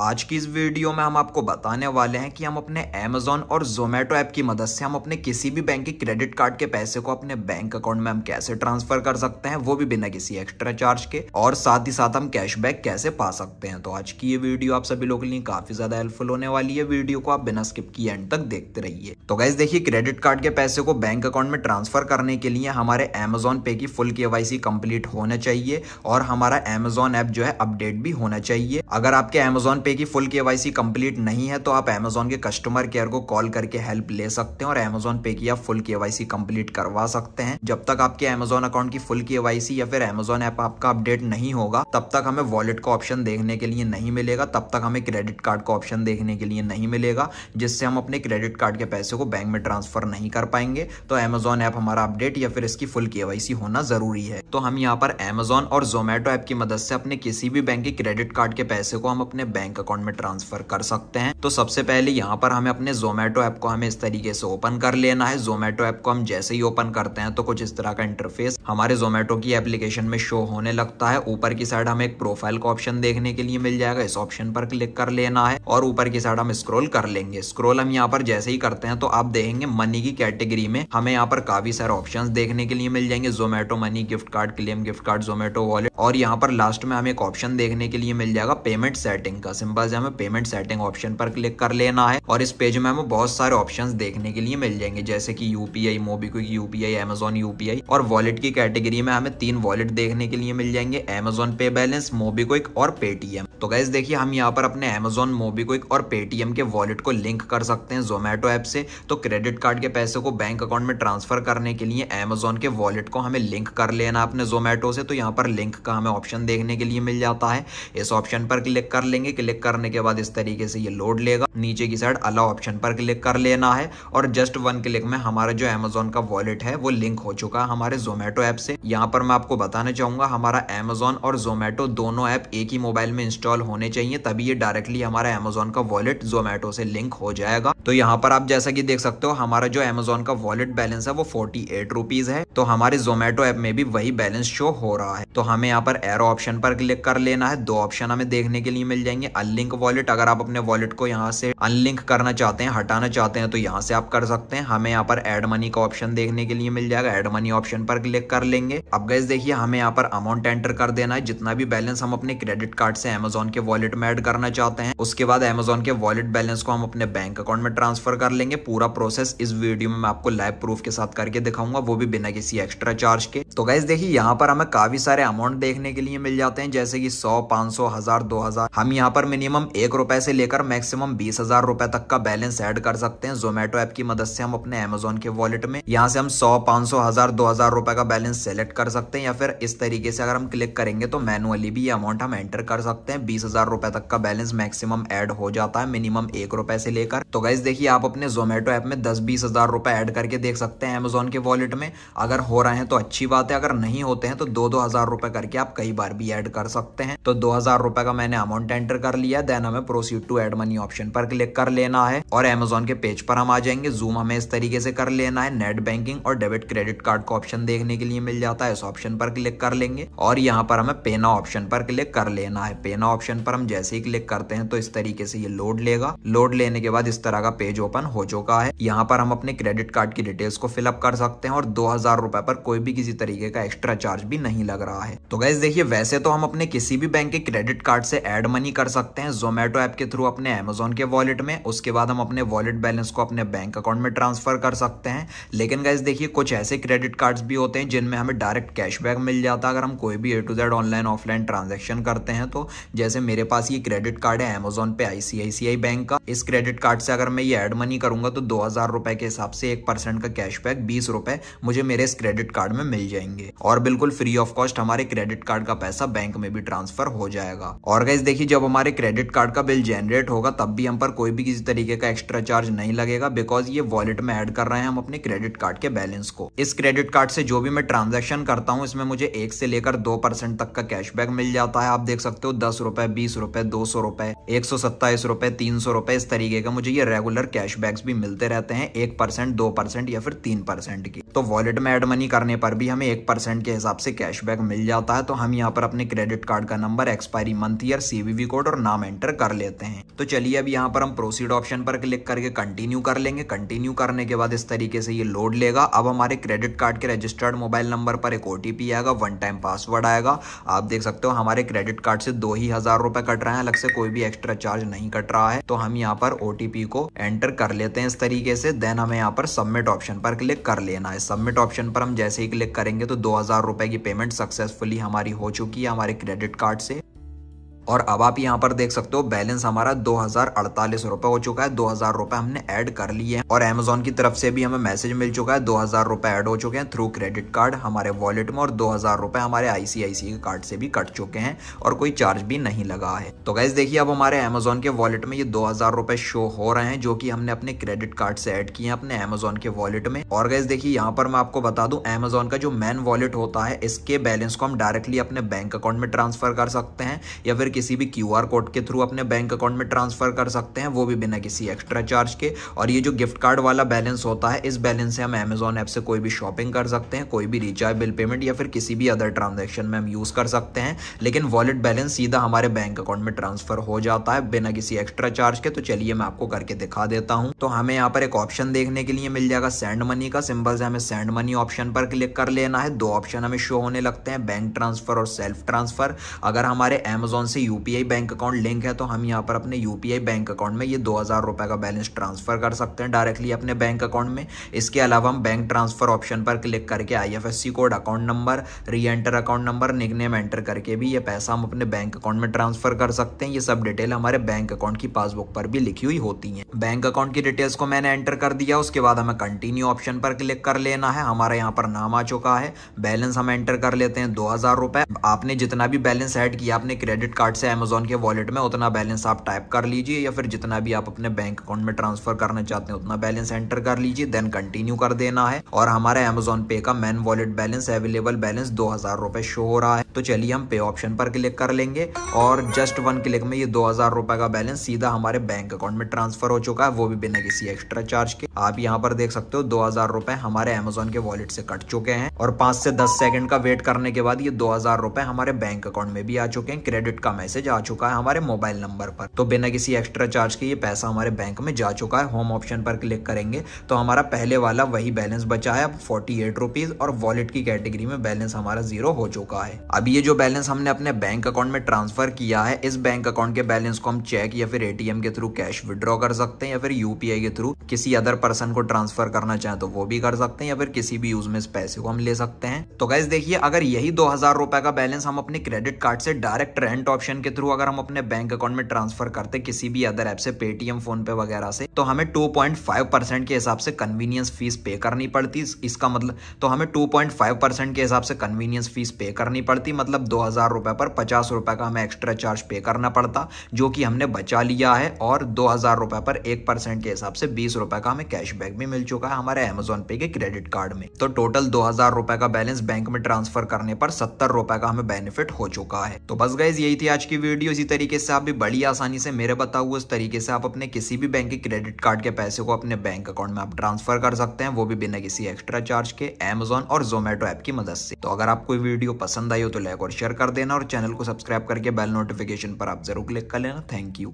आज की इस वीडियो में हम आपको बताने वाले हैं कि हम अपने अमेजोन और जोमेटो ऐप की मदद से हम अपने किसी भी बैंक के क्रेडिट कार्ड के पैसे को अपने बैंक अकाउंट में हम कैसे ट्रांसफर कर सकते हैं वो भी बिना किसी एक्स्ट्रा चार्ज के और साथ ही साथ हम कैशबैक कैसे पा सकते हैं तो आज की ये वीडियो आप सभी लोगों के लिए काफी ज्यादा हेल्पफुल होने वाली है वीडियो को आप बिना स्किप किए एंड तक देखते रहिए तो गैस देखिए क्रेडिट कार्ड के पैसे को बैंक अकाउंट में ट्रांसफर करने के लिए हमारे अमेजोन पे की फुल के कंप्लीट होना चाहिए और हमारा अमेजोन ऐप जो है अपडेट भी होना चाहिए अगर आपके अमेजोन पे की फुल के कंप्लीट नहीं है तो आप अमेजोन के कस्टमर केयर को कॉल करके हेल्प ले सकते हैं और अमेजोन पे की आप फुल के कंप्लीट करवा सकते हैं जब तक आपके अमेजोन अकाउंट की फुल के या फिर अमेजोन ऐप आपका अपडेट नहीं होगा तब तक हमें वॉलेट का ऑप्शन देखने के लिए नहीं मिलेगा तब तक हमें क्रेडिट कार्ड का ऑप्शन देखने के लिए नहीं मिलेगा जिससे हम अपने क्रेडिट कार्ड के पैसे को बैंक में ट्रांसफर नहीं कर पाएंगे तो अमेजोन ऐप हमारा अपडेट या फिर इसकी फुल के होना जरूरी है तो हम यहाँ पर अमेजोन और जोमेटो ऐप की मदद से अपने किसी भी बैंक के क्रेडिट कार्ड के पैसे को हम अपने बैंक बैंक अकाउंट में ट्रांसफर कर सकते हैं तो सबसे पहले यहाँ पर हमें अपने जोमेटो ऐप को हमें इस तरीके से ओपन कर लेना है जोमेटो ऐप को हम जैसे ही ओपन करते हैं तो कुछ इस तरह का इंटरफेस हमारे जोमेटो की एप्लीकेशन में शो होने लगता है ऊपर की साइड हमें एक प्रोफाइल का ऑप्शन देखने के लिए मिल जाएगा इस ऑप्शन पर क्लिक कर लेना है और ऊपर की साइड हम स्क्रोल कर लेंगे स्क्रोल हम यहाँ पर जैसे ही करते हैं तो आप देखेंगे मनी की कैटेगरी में हमें यहाँ पर काफी सारे ऑप्शन देखने के लिए मिल जाएंगे Zomato money gift card claim gift card Zomato wallet और यहाँ पर लास्ट में हमें एक ऑप्शन देखने के लिए मिल जाएगा पेमेंट सेटिंग का सिंपल से हमें पेमेंट सेटिंग ऑप्शन पर क्लिक कर लेना है और इस पेज में हमें बहुत सारे ऑप्शन देखने के लिए मिल जाएंगे जैसे की UPI MobiKwik UPI Amazon UPI और वॉलेट की कैटेगरी में हमें तीन वॉलेट देखने के लिए मिल जाएंगे एमेजोन पे बैलेंस मोबीक्विक और पेटीएम तो गैस देखिए हम यहाँ पर अपने अमेजोन मोबीक्विक और पेटीएम के वॉलेट को लिंक कर सकते हैं जोमेटो ऐप से तो क्रेडिट कार्ड के पैसे को बैंक अकाउंट में ट्रांसफर करने के लिए अमेजोन के वॉलेट को हमें लिंक कर लेना अपने जोमेटो से तो यहाँ पर लिंक का हमें ऑप्शन देखने के लिए मिल जाता है इस ऑप्शन पर क्लिक कर लेंगे क्लिक क्लिक करने के बाद इस तरीके से ये लोड लेगा नीचे की साइड अलाउ ऑप्शन पर क्लिक कर लेना है और जस्ट वन क्लिक में हमारा जो एमेजोन का वॉलेट है वो लिंक हो चुका है हमारे जोमेटो ऐप से यहाँ पर मैं आपको बताना चाहूंगा हमारा एमेजोन और जोमेटो दोनों ऐप एक ही मोबाइल में इंस्टॉल होने चाहिए तभी ये डायरेक्टली हमारा अमेजोन का वॉलेट जोमेटो से लिंक हो जाएगा तो यहाँ पर आप जैसा की देख सकते हो हमारा जो एमेजोन का वॉलेट बैलेंस है वो फोर्टी एट रुपीज है तो हमारे जोमेटो ऐप में भी वही बैलेंस शो हो रहा है तो हमें यहाँ पर एरो ऑप्शन पर क्लिक कर लेना है दो ऑप्शन हमें देखने के लिए मिल जाएंगे अनलिंक वॉलेट अगर आप अपने वॉलेट को यहाँ से अनलिंक करना चाहते हैं हटाना चाहते हैं तो यहाँ से आप कर सकते हैं हमें यहाँ पर एड मनी का ऑप्शन देखने के लिए मिल जाएगा एड मनी ऑप्शन पर क्लिक कर लेंगे अब गैस देखिए हमें यहाँ पर अमाउंट एंटर कर देना है जितना भी बैलेंस हम अपने क्रेडिट कार्ड से अमेजोन के वॉलेट में एड करना चाहते हैं उसके बाद अमेजोन के वॉलेट बैलेंस को हम अपने बैंक अकाउंट में ट्रांसफर कर लेंगे पूरा प्रोसेस इस वीडियो में मैं आपको लाइव प्रूफ के साथ करके दिखाऊंगा वो भी बिना किसी एक्स्ट्रा चार्ज के तो गैस देखिए यहाँ पर हमें काफी सारे अमाउंट देखने के लिए मिल जाते हैं जैसे कि सौ पांच सौ हजार दो हजार हम यहाँ पर मिनिमम एक रुपए से लेकर मैक्सिमम बीस हजार रुपए तक का बैलेंस ऐड कर सकते हैं जोमेटो ऐप की मदद से हम अपने अमेजोन के वॉलेट में यहाँ से हम सौ पांच सौ हजार दो हजार रुपए का बैलेंस सेलेक्ट कर सकते हैं या फिर इस तरीके से अगर हम क्लिक करेंगे तो मैनुअली भी अमाउंट हम एंटर कर सकते हैं बीस हजार रुपए तक का बैलेंस मैक्सिमम एड हो जाता है मिनिमम एक रुपए से लेकर तो गाइज देखिए आप अपने जोमेटो ऐप में दस बीस हजार रुपए एड करके देख सकते हैं अमेजोन के वॉलेट में अगर हो रहे हैं तो अच्छी बात है अगर नहीं होते हैं तो दो दो हजार रुपए करके आप कई बार भी एड कर सकते हैं तो दो हजार रुपए का मैंने अमाउंट एंटर कर लिया लिया देन हमें proceed to add money option पर क्लिक कर लेना है और एमेजोन के पेज पर हम आ जाएंगे जूम हमें इस तरीके से कर लेना है नेट बैंकिंग और डेबिट क्रेडिट कार्ड का ऑप्शन देखने के लिए मिल जाता है इस ऑप्शन पर क्लिक कर लेंगे और यहाँ पर हमें पेना ऑप्शन पर क्लिक कर लेना है पेना ऑप्शन पर हम जैसे ही क्लिक करते हैं तो इस तरीके से ये लोड लेगा लोड लेने के बाद इस तरह का पेज ओपन हो चुका है यहाँ पर हम अपने क्रेडिट कार्ड की डिटेल्स को फिलअप कर सकते हैं और दो हजार रुपए पर कोई भी किसी तरीके का एक्स्ट्रा चार्ज भी नहीं लग रहा है तो गैस देखिए वैसे तो हम अपने किसी भी बैंक के क्रेडिट कार्ड से एड मनी कर सकते सकते हैं जोमेटो ऐप के थ्रू अपने अमेजोन के वॉलेट में उसके बाद हम अपने वॉलेट बैलेंस को अपने बैंक अकाउंट में ट्रांसफर कर सकते हैं लेकिन गाइज देखिए कुछ ऐसे क्रेडिट कार्ड्स भी होते हैं जिनमें हमें डायरेक्ट कैशबैक मिल जाता है अगर हम कोई भी A to Z online offline transaction करते हैं तो जैसे मेरे पास ये क्रेडिट कार्ड है अमेजोन पे आईसीआईसीआई बैंक का इस क्रेडिट कार्ड से अगर मैं ये एड मनी करूंगा तो दो हजार रुपए के हिसाब से एक परसेंट का कैशबैक बीस रुपए मुझे मेरे इस क्रेडिट कार्ड में मिल जाएंगे और बिल्कुल फ्री ऑफ कॉस्ट हमारे क्रेडिट कार्ड का पैसा बैंक में भी ट्रांसफर हो जाएगा और गाइज देखिए जब हमारे क्रेडिट कार्ड का बिल जनरेट होगा तब भी हम पर कोई भी किसी तरीके का एक्स्ट्रा चार्ज नहीं लगेगा बिकॉज ये वॉलेट में ऐड कर रहे हैं हम अपने क्रेडिट कार्ड के बैलेंस को इस क्रेडिट कार्ड से जो भी मैं ट्रांजेक्शन करता हूँ इसमें मुझे एक से लेकर दो परसेंट तक का कैशबैक मिल जाता है आप देख सकते हो दस रुपए बीस रुपए दो सौ रुपए एक सौ सत्ताईस रुपए तीन सौ रुपए इस तरीके का मुझे ये रेगुलर कैशबैक्स भी मिलते रहते हैं एक परसेंट दो परसेंट या फिर तीन परसेंट की तो वॉलेट में एड मनी करने पर भी हमें एक परसेंट के हिसाब से कैशबैक मिल जाता है तो हम यहाँ पर अपने क्रेडिट कार्ड का number expiry month year CVV code और नाम एंटर कर लेते हैं तो चलिए अब यहाँ पर हम प्रोसीड ऑप्शन पर क्लिक करके कंटिन्यू कर लेंगे कंटिन्यू करने के बाद इस तरीके से ये लोड लेगा अब हमारे क्रेडिट कार्ड के रजिस्टर्ड मोबाइल नंबर पर एक ओ आएगा वन टाइम पासवर्ड आएगा आप देख सकते हो हमारे क्रेडिट कार्ड से दो ही हज़ार रुपए कट रहे हैं अलग से कोई भी एक्स्ट्रा चार्ज नहीं कट रहा है तो हम यहाँ पर ओ को एंटर कर लेते हैं इस तरीके से देन हमें यहाँ पर सबमिट ऑप्शन पर क्लिक कर लेना है सबमिट ऑप्शन पर हम जैसे ही क्लिक करेंगे तो दो हज़ार की पेमेंट सक्सेसफुली हमारी हो चुकी है हमारे क्रेडिट कार्ड से और अब आप यहाँ पर देख सकते हो बैलेंस हमारा दो हजार अड़तालीस रुपए हो चुका है दो हजार रुपए हमने ऐड कर लिए हैं और अमेजोन की तरफ से भी हमें मैसेज मिल चुका है दो हजार रुपए ऐड हो चुके हैं थ्रू क्रेडिट कार्ड हमारे वॉलेट में और दो हजार रुपए हमारे आईसीआईसी के कार्ड से भी कट चुके हैं और कोई चार्ज भी नहीं लगा है तो गैस देखिए अब हमारे अमेजोन के वॉलेट में ये दो हजार रुपए शो हो रहे हैं जो की हमने अपने क्रेडिट कार्ड से एड किए अपने अमेजोन के वॉलेट में और गैस देखिए यहाँ पर मैं आपको बता दू अमेजोन का जो मैन वॉलेट होता है इसके बैलेंस को हम डायरेक्टली अपने बैंक अकाउंट में ट्रांसफर कर सकते हैं या फिर किसी भी क्यू कोड के थ्रू अपने बैंक अकाउंट में ट्रांसफ़र कर सकते हैं वो भी बिना किसी एक्स्ट्रा चार्ज के और ये जो गिफ्ट कार्ड वाला बैलेंस होता है इस बैलेंस से हम अमेजोन ऐप से कोई भी शॉपिंग कर सकते हैं कोई भी रिचार्ज बिल पेमेंट या फिर किसी भी अदर ट्रांजेक्शन में हम यूज़ कर सकते हैं लेकिन वॉलेट बैलेंस सीधा हमारे बैंक अकाउंट में ट्रांसफ़र हो जाता है बिना किसी एक्स्ट्रा चार्ज के तो चलिए मैं आपको करके दिखा देता हूं तो हमें यहाँ पर एक ऑप्शन देखने के लिए मिल जाएगा सेंड मनी का सिंबल से हमें सेंड मनी ऑप्शन पर क्लिक कर लेना है दो ऑप्शन हमें शो होने लगते हैं बैंक ट्रांसफ़र और सेल्फ ट्रांसफ़र अगर हमारे अमेजोन से यू बैंक अकाउंट लिंक है तो हम यहाँ पर अपने यू बैंक अकाउंट में ये दो हज़ार का बैलेंस ट्रांसफ़र कर सकते हैं डायरेक्टली अपने बैंक अकाउंट में इसके अलावा हम बैंक ट्रांसफ़र ऑप्शन पर क्लिक करके I code account number reenter account number nickname enter करके भी ये पैसा हम अपने बैंक अकाउंट में ट्रांसफ़र कर सकते हैं ये सब डिटेल हमारे बैंक अकाउंट की पासबुक पर भी लिखी हुई होती है बैंक अकाउंट की डिटेल्स को मैंने एंटर कर दिया उसके बाद हमें कंटिन्यू ऑप्शन पर क्लिक कर लेना है हमारा यहाँ पर नाम आ चुका है बैलेंस हम एंटर कर लेते हैं दो हज़ार रुपये आपने जितना भी बैलेंस एड किया अपने क्रेडिट कार्ड कार्ड से अमेजोन के वॉलेट में उतना बैलेंस आप टाइप कर लीजिए या फिर जितना भी आप अपने बैंक अकाउंट में ट्रांसफर करना चाहते हैं उतना बैलेंस एंटर कर लीजिए देन कंटिन्यू कर देना है और हमारे अमेजोन पे का main wallet balance available balance दो हजार रुपए शो हो रहा है तो चलिए हम पे ऑप्शन पर क्लिक कर लेंगे और जस्ट वन क्लिक में ये दो हजार रुपए का बैलेंस सीधा हमारे बैंक अकाउंट में ट्रांसफर हो चुका है वो भी बिना किसी एक्स्ट्रा चार्ज के आप यहाँ पर देख सकते हो दो हजार रुपए हमारे अमेजोन के वॉलेट से कट चुके हैं और पांच से दस सेकंड का वेट करने के बाद ये दो हजार रुपए हमारे बैंक अकाउंट में भी आ चुके हैं क्रेडिट का मैसेज आ चुका है हमारे मोबाइल नंबर पर तो बिना किसी एक्स्ट्रा चार्ज के ये पैसा हमारे बैंक में जा चुका है होम ऑप्शन पर क्लिक करेंगे तो हमारा पहले वाला वही बैलेंस बचा है अब फोर्टी एट रुपीज और वॉलेट की कैटेगरी में बैलेंस हमारा जीरो हो चुका है अब ये जो बैलेंस हमने अपने बैंक अकाउंट में ट्रांसफर किया है इस बैंक अकाउंट के बैलेंस को हम चेक या फिर एटीएम के थ्रू कैश विद्रॉ कर सकते हैं या फिर यूपीआई के थ्रू किसी अदर पर्सन को ट्रांसफर करना चाहे तो वो भी कर सकते हैं या फिर किसी भी यूज में इस पैसे को हम ले सकते हैं तो गैस देखिए अगर यही दो हजार रुपए का बैलेंस हम अपने क्रेडिट कार्ड से डायरेक्ट रेंट ऑप्शन ऑप्शन के थ्रू अगर हम अपने बैंक अकाउंट में ट्रांसफर करते किसी भी अदर ऐप से पेटीएम फोन पे वगैरह से तो हमें टू पॉइंट फाइव परसेंट के हिसाब से कन्वीनियंस फीस पे करनी पड़ती इसका मतलब तो हमें टू पॉइंट फाइव परसेंट के हिसाब से कन्वीनियंस फीस पे करनी पड़ती मतलब दो हजार रुपए पर पचास रुपए का हमें एक्स्ट्रा चार्ज पे करना पड़ता जो कि हमने बचा लिया है और दो हजार रुपए पर एक परसेंट के हिसाब से बीस रुपए का हमें कैशबैक भी मिल चुका है हमारे अमेजोन पे के क्रेडिट कार्ड में तो टोटल दो हजार रुपए का बैलेंस बैंक में ट्रांसफर करने पर सत्तर रुपए का हमें बेनिफिट हो चुका है तो बस गाइज यही थी आज की वीडियो इसी तरीके से आप भी बड़ी आसानी से मेरे बताओ उस तरीके से आप अपने किसी भी बैंक के क्रेडिट कार्ड के पैसे को अपने बैंक अकाउंट में आप ट्रांसफर कर सकते हैं वो भी बिना किसी एक्स्ट्रा चार्ज के एमेजोन और जोमेटो ऐप की मदद से तो अगर आपको वीडियो पसंद आई हो तो लाइक और शेयर कर देना और चैनल को सब्सक्राइब करके बेल नोटिफिकेशन पर आप जरूर क्लिक कर लेना थैंक यू